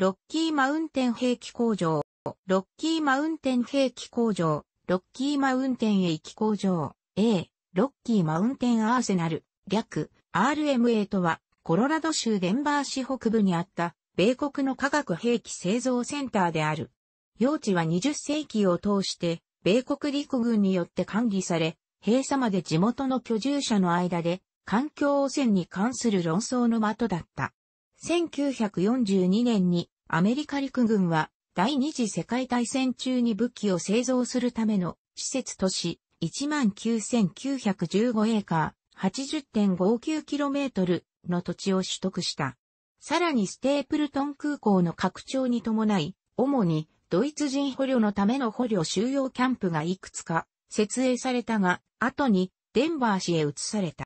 ロッキーマウンテン兵器工場、ロッキーマウンテン兵器工場、ロッキーマウンテン駅工場、A、ロッキーマウンテンアーセナル、略、RMA とは、コロラド州デンバー市北部にあった、米国の化学兵器製造センターである。用地は20世紀を通して、米国陸軍によって管理され、閉鎖まで地元の居住者の間で、環境汚染に関する論争の的だった。1942年にアメリカ陸軍は第二次世界大戦中に武器を製造するための施設都市19,915エーカー、80.59km の土地を取得した。さらにステープルトン空港の拡張に伴い、主にドイツ人捕虜のための捕虜収容キャンプがいくつか設営されたが、後にデンバー市へ移された。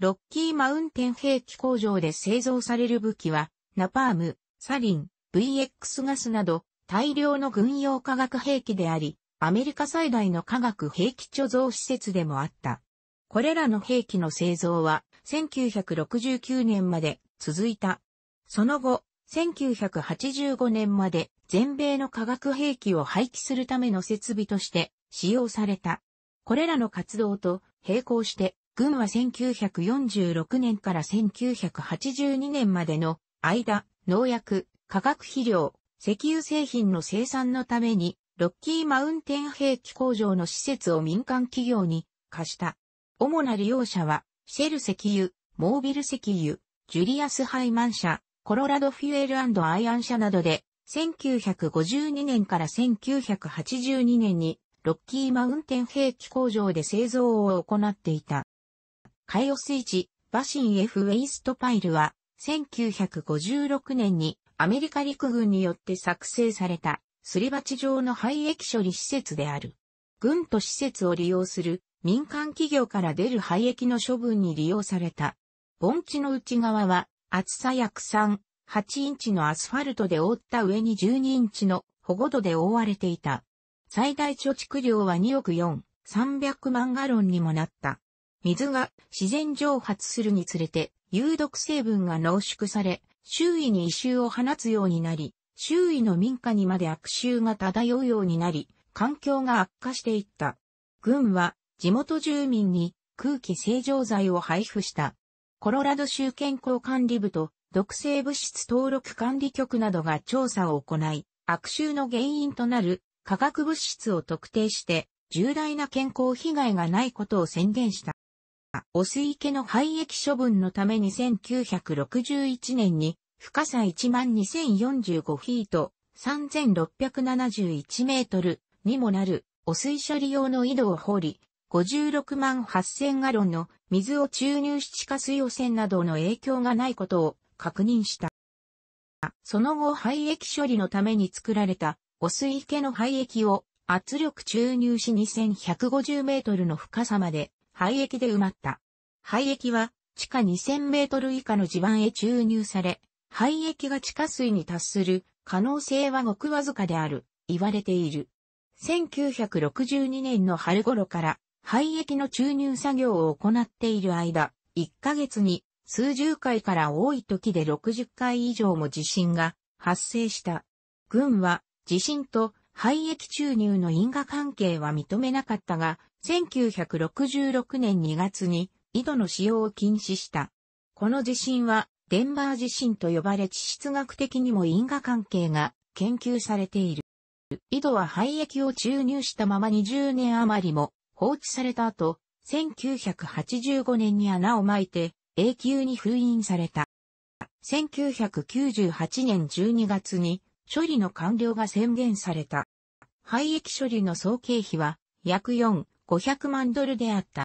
ロッキーマウンテン兵器工場で製造される武器は、ナパーム、サリン、VX ガスなど大量の軍用化学兵器であり、アメリカ最大の化学兵器貯蔵施設でもあった。これらの兵器の製造は1969年まで続いた。その後、1985年まで全米の化学兵器を廃棄するための設備として使用された。これらの活動と並行して軍は1946年から1982年までの間、農薬、化学肥料、石油製品の生産のために、ロッキーマウンテン兵器工場の施設を民間企業に貸した。主な利用者は、シェル石油、モービル石油、ジュリアス・ハイマン社、コロラドフュエルアイアン社などで、1952年から1982年に、ロッキーマウンテン兵器工場で製造を行っていた。海オスイチ、バシン F ウェイストパイルは、1956年にアメリカ陸軍によって作成された、すり鉢状の廃液処理施設である。軍と施設を利用する民間企業から出る廃液の処分に利用された。盆地の内側は厚さ約3、8インチのアスファルトで覆った上に12インチの保護土で覆われていた。最大貯蓄量は2億4、300万ガロンにもなった。水が自然蒸発するにつれて有毒成分が濃縮され、周囲に異臭を放つようになり、周囲の民家にまで悪臭が漂うようになり、環境が悪化していった。軍は地元住民に空気清浄剤を配布した。コロラド州健康管理部と毒性物質登録管理局などが調査を行い、悪臭の原因となる化学物質を特定して重大な健康被害がないことを宣言した。汚水池の廃液処分のために1961年に深さ12045フィート3671メートルにもなる汚水処理用の井戸を掘り、56万8000ガロンの水を注入し地下水汚染などの影響がないことを確認した。その後廃液処理のために作られた汚水池の廃液を圧力注入し2150メートルの深さまで廃液で埋まった。廃液は地下2000メートル以下の地盤へ注入され、廃液が地下水に達する可能性はごくわずかである、言われている。1962年の春頃から廃液の注入作業を行っている間、1ヶ月に数十回から多い時で60回以上も地震が発生した。軍は地震と廃液注入の因果関係は認めなかったが、1966年2月に井戸の使用を禁止した。この地震は、デンバー地震と呼ばれ地質学的にも因果関係が研究されている。井戸は廃液を注入したまま20年余りも放置された後、1985年に穴をまいて永久に封印された。1998年12月に処理の完了が宣言された。廃液処理の総経費は約4、500万ドルであった。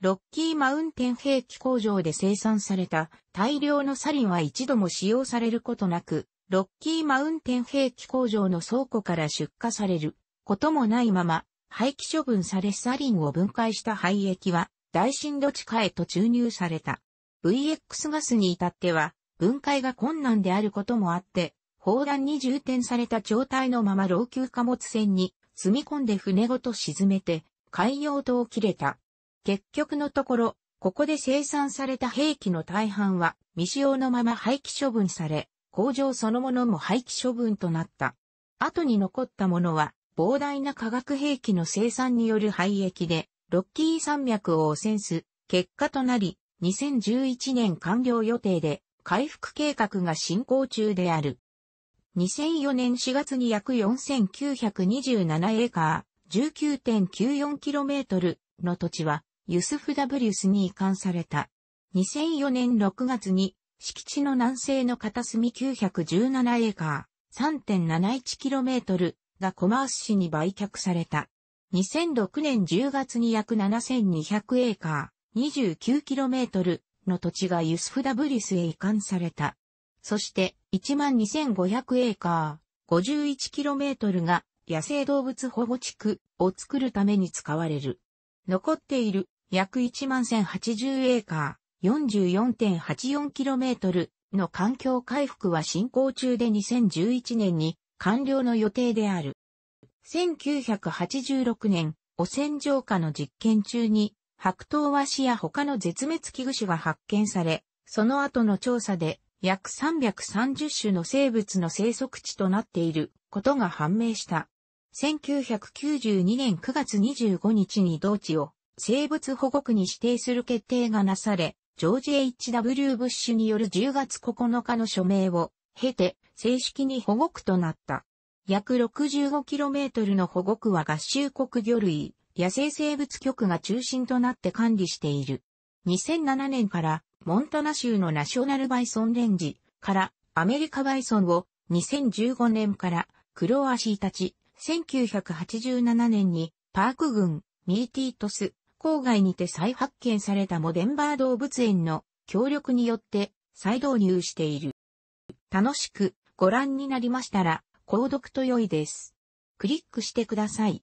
ロッキーマウンテン兵器工場で生産された大量のサリンは一度も使用されることなく、ロッキーマウンテン兵器工場の倉庫から出荷されることもないまま、廃棄処分されサリンを分解した廃液は、大深度地下へと注入された。VX ガスに至っては、分解が困難であることもあって、砲弾に充填された状態のまま老朽貨物船に積み込んで船ごと沈めて海洋島を切れた。結局のところ、ここで生産された兵器の大半は未使用のまま廃棄処分され、工場そのものも廃棄処分となった。後に残ったものは膨大な化学兵器の生産による廃液で、ロッキー山脈を汚染す結果となり、2011年完了予定で回復計画が進行中である。2004年4月に約4927エーカー、19.94km の土地は、ユスフ・ダブリュスに移管された。2004年6月に、敷地の南西の片隅917エーカー、3.71km がコマース市に売却された。2006年10月に約7200エーカー、29km の土地がユスフ・ダブリュスへ移管された。そして、12,500エーカー、51km が野生動物保護地区を作るために使われる。残っている約11,080エーカー、44.84km の環境回復は進行中で2011年に完了の予定である。1986年、汚染浄化の実験中に、白桃和紙や他の絶滅危惧種が発見され、その後の調査で約330種の生物の生息地となっていることが判明した。1992年9月25日に同地を生物保護区に指定する決定がなされ、ジョージ・ H.W. ブッシュによる10月9日の署名を経て正式に保護区となった。約 65km の保護区は合衆国魚類、野生生物局が中心となって管理している。2007年からモンタナ州のナショナルバイソンレンジからアメリカバイソンを2015年からクロアシーたち、1987年にパーク群ミーティートス郊外にて再発見されたモデンバー動物園の協力によって再導入している。楽しくご覧になりましたら、購読と良いです。クリックしてください。